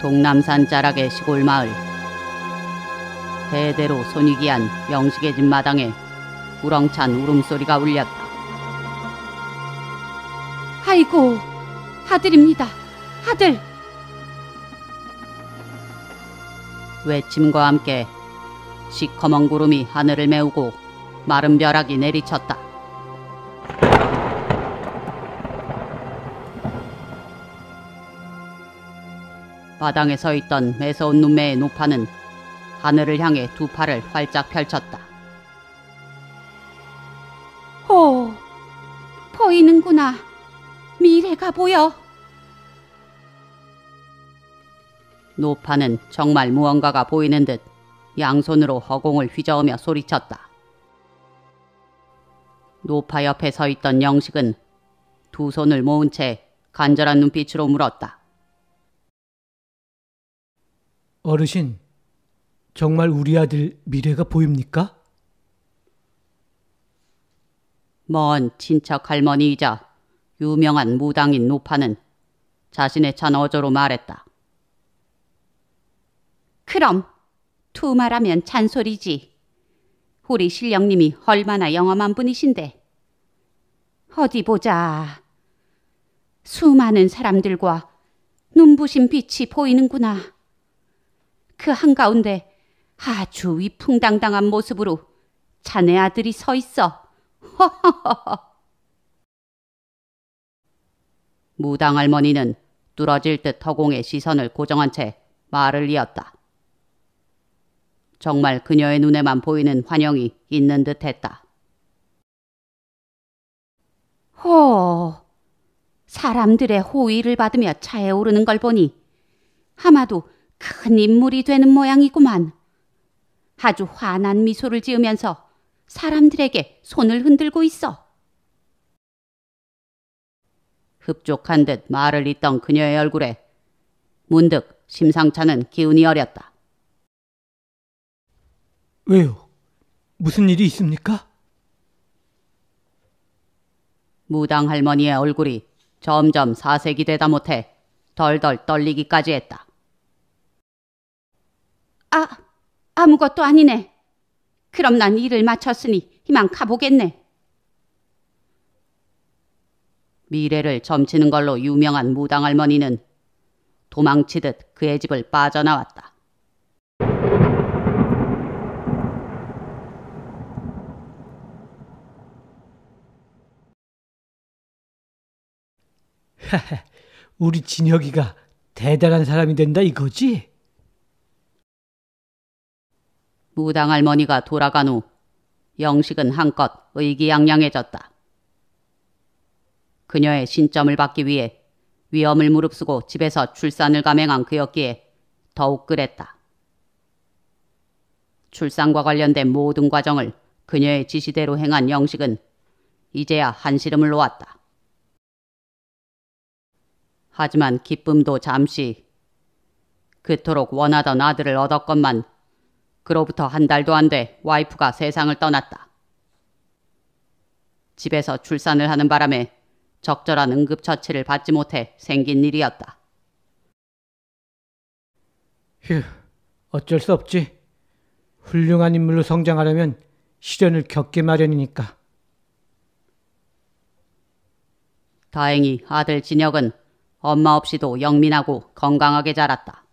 동남산 자락의 시골 마을 대대로 손이 귀한 명식의 집 마당에 우렁찬 울음소리가 울렸다. 아이고 아들입니다. 아들. 외침과 함께 시커먼 구름이 하늘을 메우고 마른 벼락이 내리쳤다. 마당에 서 있던 매서운 눈매의 노파는 하늘을 향해 두 팔을 활짝 펼쳤다. 오, 어, 보이는구나. 미래가 보여. 노파는 정말 무언가가 보이는 듯 양손으로 허공을 휘저으며 소리쳤다. 노파 옆에 서 있던 영식은 두 손을 모은 채 간절한 눈빛으로 물었다. 어르신, 정말 우리 아들 미래가 보입니까? 먼 친척 할머니이자 유명한 무당인 노파는 자신의 찬 어조로 말했다. 그럼 투말하면 잔소리지. 우리 신령님이 얼마나 영험한 분이신데. 어디 보자. 수많은 사람들과 눈부신 빛이 보이는구나. 그 한가운데 아주 위풍당당한 모습으로 자네 아들이 서 있어. 허허허허. 무당 할머니는 뚫어질 듯 허공에 시선을 고정한 채 말을 이었다. 정말 그녀의 눈에만 보이는 환영이 있는 듯 했다. 허, 어, 사람들의 호의를 받으며 차에 오르는 걸 보니 아마도 큰 인물이 되는 모양이구만. 아주 환한 미소를 지으면서 사람들에게 손을 흔들고 있어. 흡족한 듯 말을 잇던 그녀의 얼굴에 문득 심상찮은 기운이 어렸다. 왜요? 무슨 일이 있습니까? 무당 할머니의 얼굴이 점점 사색이 되다 못해 덜덜 떨리기까지 했다. 아, 아무것도 아니네. 그럼 난 일을 마쳤으니 이만 가보겠네. 미래를 점치는 걸로 유명한 무당 할머니는 도망치듯 그의 집을 빠져나왔다. 우리 진혁이가 대단한 사람이 된다 이거지? 무당 할머니가 돌아간 후 영식은 한껏 의기양양해졌다. 그녀의 신점을 받기 위해 위험을 무릅쓰고 집에서 출산을 감행한 그였기에 더욱 그랬다. 출산과 관련된 모든 과정을 그녀의 지시대로 행한 영식은 이제야 한시름을 놓았다. 하지만 기쁨도 잠시 그토록 원하던 아들을 얻었건만 그로부터 한 달도 안 돼 와이프가 세상을 떠났다. 집에서 출산을 하는 바람에 적절한 응급처치를 받지 못해 생긴 일이었다. 휴, 어쩔 수 없지. 훌륭한 인물로 성장하려면 시련을 겪게 마련이니까. 다행히 아들 진혁은 엄마 없이도 영민하고 건강하게 자랐다.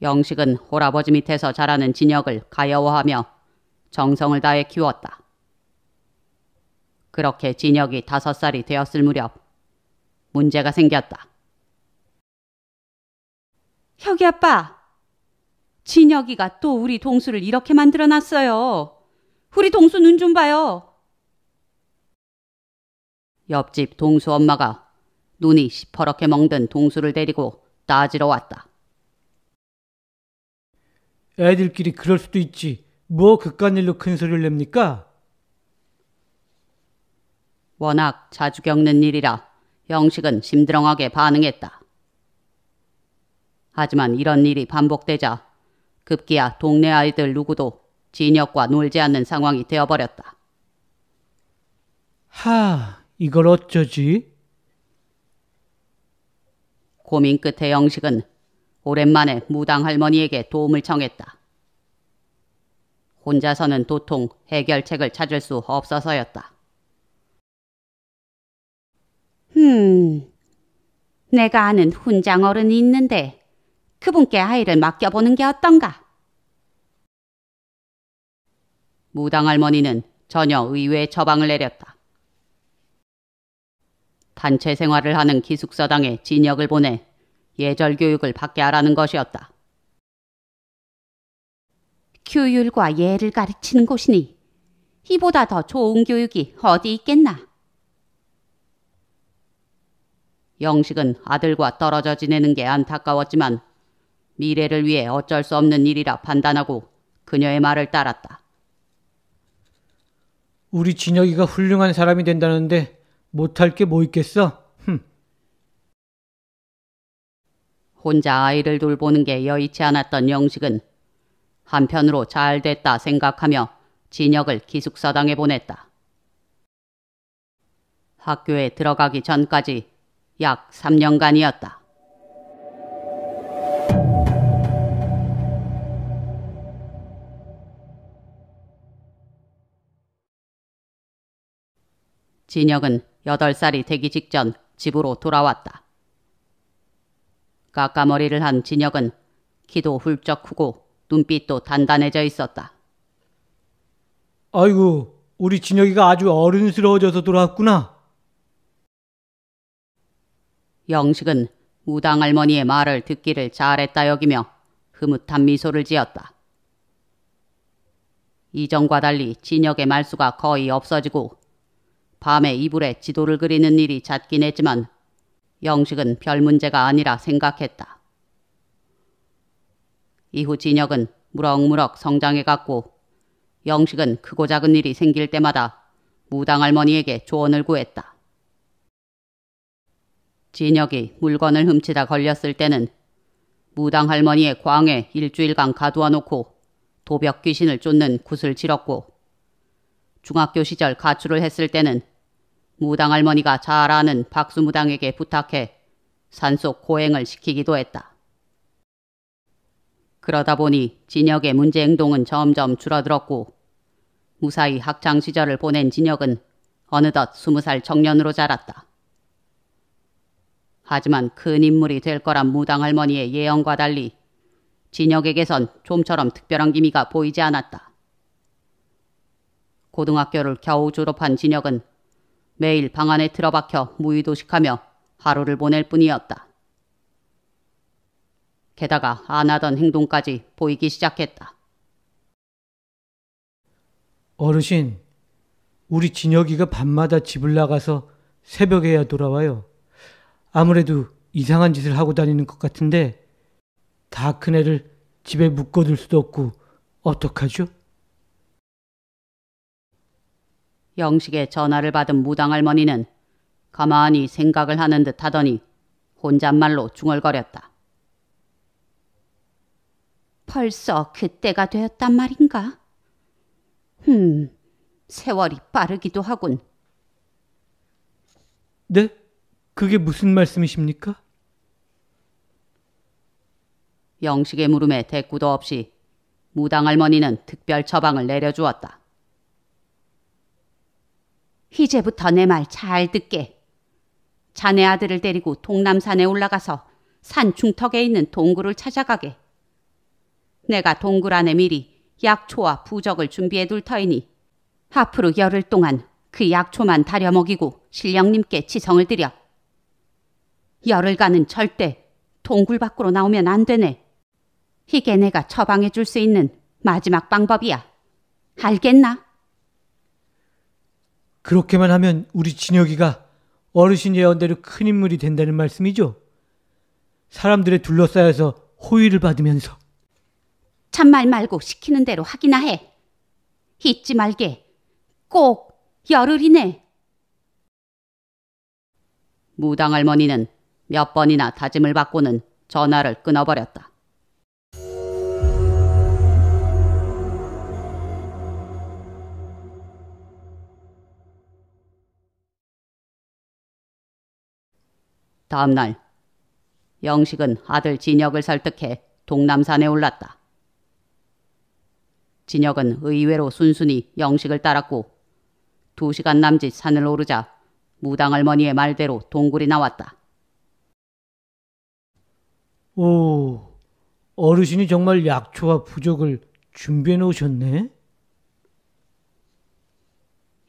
영식은 호라버지 밑에서 자라는 진혁을 가여워하며 정성을 다해 키웠다. 그렇게 진혁이 다섯 살이 되었을 무렵 문제가 생겼다. 혁이 아빠! 진혁이가 또 우리 동수를 이렇게 만들어놨어요. 우리 동수 눈 좀 봐요. 옆집 동수 엄마가 눈이 시퍼렇게 멍든 동수를 데리고 따지러 왔다. 애들끼리 그럴 수도 있지. 뭐 그깟 일로 큰 소리를 냅니까? 워낙 자주 겪는 일이라 영식은 심드렁하게 반응했다. 하지만 이런 일이 반복되자 급기야 동네 아이들 누구도 진혁과 놀지 않는 상황이 되어버렸다. 하, 이걸 어쩌지? 고민 끝에 영식은 오랜만에 무당 할머니에게 도움을 청했다. 혼자서는 도통 해결책을 찾을 수 없어서였다. 흠, 내가 아는 훈장 어른이 있는데 그분께 아이를 맡겨보는 게 어떤가? 무당 할머니는 전혀 의외의 처방을 내렸다. 단체 생활을 하는 기숙사당에 진역을 보내 예절 교육을 받게 하라는 것이었다. 규율과 예를 가르치는 곳이니 이보다 더 좋은 교육이 어디 있겠나? 영식은 아들과 떨어져 지내는 게 안타까웠지만 미래를 위해 어쩔 수 없는 일이라 판단하고 그녀의 말을 따랐다. 우리 진혁이가 훌륭한 사람이 된다는데 못할 게 뭐 있겠어? 혼자 아이를 돌보는 게 여의치 않았던 영식은 한편으로 잘 됐다 생각하며 진혁을 기숙사당에 보냈다. 학교에 들어가기 전까지 약 3년간이었다. 진혁은 8살이 되기 직전 집으로 돌아왔다. 깎까머리를한 진혁은 키도 훌쩍 크고 눈빛도 단단해져 있었다. 아이고, 우리 진혁이가 아주 어른스러워져서 돌아왔구나. 영식은 무당 할머니의 말을 듣기를 잘했다 여기며 흐뭇한 미소를 지었다. 이전과 달리 진혁의 말수가 거의 없어지고 밤에 이불에 지도를 그리는 일이 잦긴 했지만 영식은 별 문제가 아니라 생각했다. 이후 진혁은 무럭무럭 성장해갔고 영식은 크고 작은 일이 생길 때마다 무당 할머니에게 조언을 구했다. 진혁이 물건을 훔치다 걸렸을 때는 무당 할머니의 광에 일주일간 가두어 놓고 도벽 귀신을 쫓는 굿을 치렀고 중학교 시절 가출을 했을 때는 무당 할머니가 잘 아는 박수무당에게 부탁해 산속 고행을 시키기도 했다. 그러다 보니 진혁의 문제 행동은 점점 줄어들었고 무사히 학창 시절을 보낸 진혁은 어느덧 스무 살 청년으로 자랐다. 하지만 큰 인물이 될 거란 무당 할머니의 예언과 달리 진혁에게선 좀처럼 특별한 기미가 보이지 않았다. 고등학교를 겨우 졸업한 진혁은 매일 방 안에 틀어박혀 무의도식하며 하루를 보낼 뿐이었다. 게다가 안 하던 행동까지 보이기 시작했다. 어르신, 우리 진혁이가 밤마다 집을 나가서 새벽에야 돌아와요. 아무래도 이상한 짓을 하고 다니는 것 같은데 다 큰 애를 집에 묶어둘 수도 없고 어떡하죠? 영식의 전화를 받은 무당 할머니는 가만히 생각을 하는 듯 하더니 혼잣말로 중얼거렸다. 벌써 그때가 되었단 말인가? 흠, 세월이 빠르기도 하군. 네? 그게 무슨 말씀이십니까? 영식의 물음에 대꾸도 없이 무당 할머니는 특별 처방을 내려주었다. 이제부터 내 말 잘 듣게. 자네 아들을 데리고 동남산에 올라가서 산 중턱에 있는 동굴을 찾아가게. 내가 동굴 안에 미리 약초와 부적을 준비해 둘 터이니 앞으로 열흘 동안 그 약초만 다려 먹이고 신령님께 지성을 드려. 열흘간은 절대 동굴 밖으로 나오면 안 되네. 이게 내가 처방해 줄 수 있는 마지막 방법이야. 알겠나? 그렇게만 하면 우리 진혁이가 어르신 예언대로 큰 인물이 된다는 말씀이죠. 사람들의 둘러싸여서 호의를 받으면서. 참말 말고 시키는 대로 하기나 해. 잊지 말게. 꼭 열흘이네. 무당 할머니는 몇 번이나 다짐을 받고는 전화를 끊어버렸다. 다음 날 영식은 아들 진혁을 설득해 동남산에 올랐다. 진혁은 의외로 순순히 영식을 따랐고 두 시간 남짓 산을 오르자 무당 할머니의 말대로 동굴이 나왔다. 오, 어르신이 정말 약초와 부적을 준비해 놓으셨네?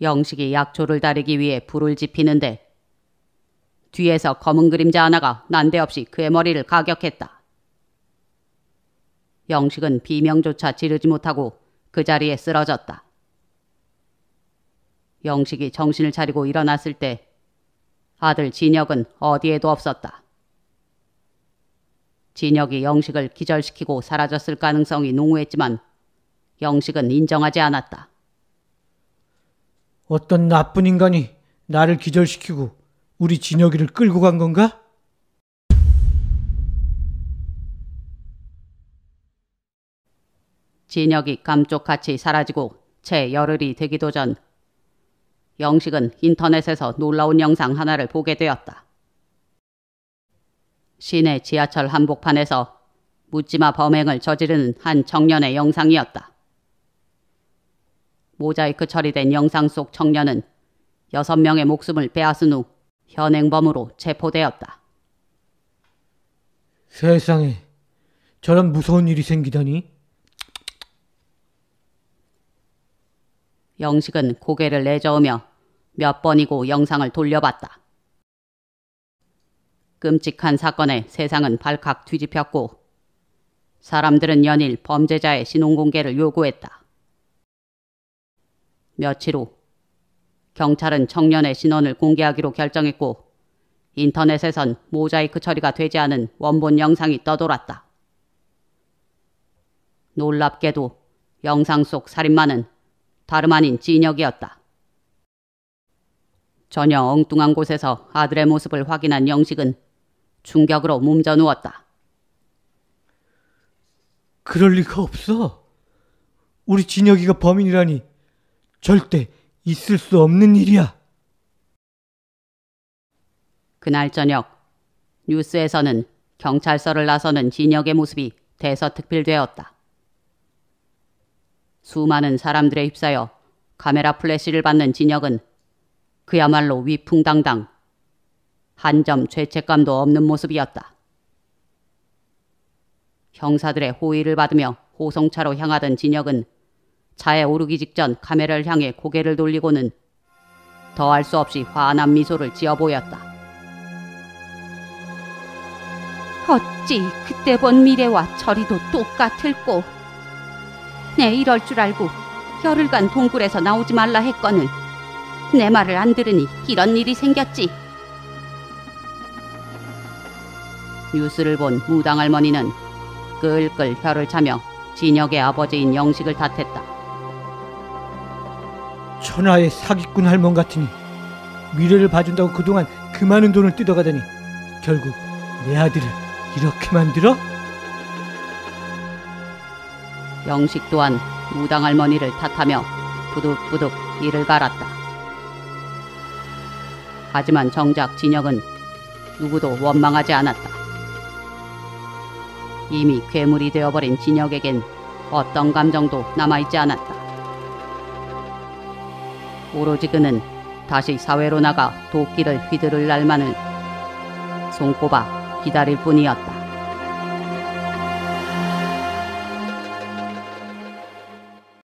영식이 약초를 다리기 위해 불을 지피는데 뒤에서 검은 그림자 하나가 난데없이 그의 머리를 가격했다. 영식은 비명조차 지르지 못하고 그 자리에 쓰러졌다. 영식이 정신을 차리고 일어났을 때 아들 진혁은 어디에도 없었다. 진혁이 영식을 기절시키고 사라졌을 가능성이 농후했지만 영식은 인정하지 않았다. 어떤 나쁜 인간이 나를 기절시키고 우리 진혁이를 끌고 간 건가? 진혁이 감쪽같이 사라지고 채 열흘이 되기도 전 영식은 인터넷에서 놀라운 영상 하나를 보게 되었다. 시내 지하철 한복판에서 묻지마 범행을 저지르는 한 청년의 영상이었다. 모자이크 처리된 영상 속 청년은 여섯 명의 목숨을 빼앗은 후 현행범으로 체포되었다. 세상에, 저런 무서운 일이 생기다니. 영식은 고개를 내저으며 몇 번이고 영상을 돌려봤다. 끔찍한 사건에 세상은 발칵 뒤집혔고 사람들은 연일 범죄자의 신원공개를 요구했다. 며칠 후 경찰은 청년의 신원을 공개하기로 결정했고 인터넷에선 모자이크 처리가 되지 않은 원본 영상이 떠돌았다. 놀랍게도 영상 속 살인마는 다름 아닌 진혁이었다. 전혀 엉뚱한 곳에서 아들의 모습을 확인한 영식은 충격으로 몸져 누웠다. 그럴 리가 없어. 우리 진혁이가 범인이라니 절대 있을 수 없는 일이야. 그날 저녁 뉴스에서는 경찰서를 나서는 진혁의 모습이 대서특필되었다. 수많은 사람들에 휩싸여 카메라 플래시를 받는 진혁은 그야말로 위풍당당 한 점 죄책감도 없는 모습이었다. 형사들의 호의를 받으며 호송차로 향하던 진혁은 차에 오르기 직전 카메라를 향해 고개를 돌리고는 더할 수 없이 환한 미소를 지어 보였다. 어찌 그때 본 미래와 저리도 똑같을꼬. 내 네, 이럴 줄 알고 열흘간 동굴에서 나오지 말라 했거늘 내 말을 안 들으니 이런 일이 생겼지. 뉴스를 본 무당 할머니는 끌끌 혀를 차며 진혁의 아버지인 영식을 탓했다. 천하의 사기꾼 할멈 같으니 미래를 봐준다고 그동안 그 많은 돈을 뜯어가다니 결국 내 아들을 이렇게 만들어? 영식 또한 무당 할머니를 탓하며 부득부득 이를 갈았다. 하지만 정작 진혁은 누구도 원망하지 않았다. 이미 괴물이 되어버린 진혁에겐 어떤 감정도 남아있지 않았다. 오로지 그는 다시 사회로 나가 도끼를 휘두를 날만을 손꼽아 기다릴 뿐이었다.